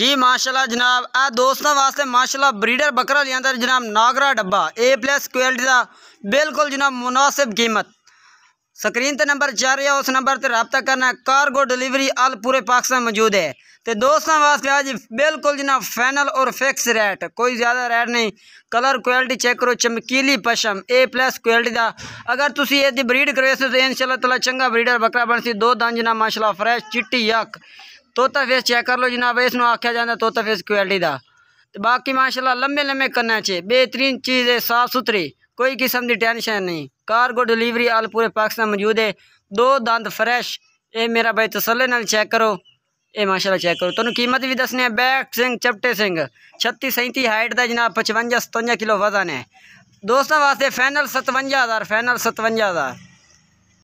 जी माशाल्लाह जनाब आ दोस्तों वास्ते माशाल्लाह ब्रीडर बकरा लिया जनाब नागरा डब्बा ए प्लस क्वालिटी का बिल्कुल जनाब मुनासिब कीमत ਸਕਰੀਨ ਤੇ ਨੰਬਰ ਚੱਲ ਰਿਹਾ ਉਸ ਨੰਬਰ ਤੇ رابطہ ਕਰਨਾ ਕਾਰਗੋ ਡਿਲੀਵਰੀ ਆਲ ਪੂਰੇ ਪਾਕਿਸਤਾਨ ਮੌਜੂਦ ਹੈ ਤੇ ਦੋਸਤਾਂ ਵਾਸਤੇ ਅੱਜ ਬਿਲਕੁਲ ਜਨਾਬ ਫਾਈਨਲ ਔਰ ਫਿਕਸ ਰੇਟ ਕੋਈ ਜ਼ਿਆਦਾ ਰੇਟ ਨਹੀਂ ਕਲਰ ਕੁਆਲਿਟੀ ਚੈੱਕ ਕਰੋ ਚਮਕੀਲੀ ਪਸ਼ਮ A+ ਕੁਆਲਿਟੀ ਦਾ ਅਗਰ ਤੁਸੀਂ ਇਹਦੀ ਬਰੀਡ ਕਰਵਾਏ ਸੋ ਇਨਸ਼ਾਅੱਲਾ ਤਾਲਾ ਚੰਗਾ ਬਰੀਡਰ ਬੱਕਰਾ ਬਣ ਸੀ ਦੋ ਦੰਦ ਜਨਾਬ ਮਾਸ਼ਾਅੱਲਾ ਫਰੈਸ਼ ਚਿੱਟੀ ਯਕ ਤੋਤਾ ਫੇਸ ਚੈੱਕ ਕਰ ਲਓ ਜਨਾਬ ਇਸ ਨੂੰ ਆਖਿਆ ਜਾਂਦਾ ਤੋਤਾ ਫੇਸ ਕੁਆਲਿਟੀ ਦਾ ਤੇ ਬਾਕੀ ਮਾਸ਼ਾਅੱਲਾ ਲੰਮੇ ਲੰਮੇ ਕੰਨਾਂ 'ਚ ਬਿਹਤਰੀਨ ਚੀਜ਼ ਹੈ ਸਾਫ कोई किस्म की टेंशन नहीं कारगो डिलीवरी आल पूरे पाकिस्तान मौजूद है दो दंद फ्रैश ये मेरा भाई तसले न चेक करो ये माशाला चेक करो तुम्हें तो कीमत भी दसने बैक सिंह चपटे सिंह छत्ती सैंती हाइट का जनाब पचवंजा सतवंजा किलो वजन है दोस्तों वास्ते फैनल सतवंजा हज़ार फाइनल सतवंजा हज़ार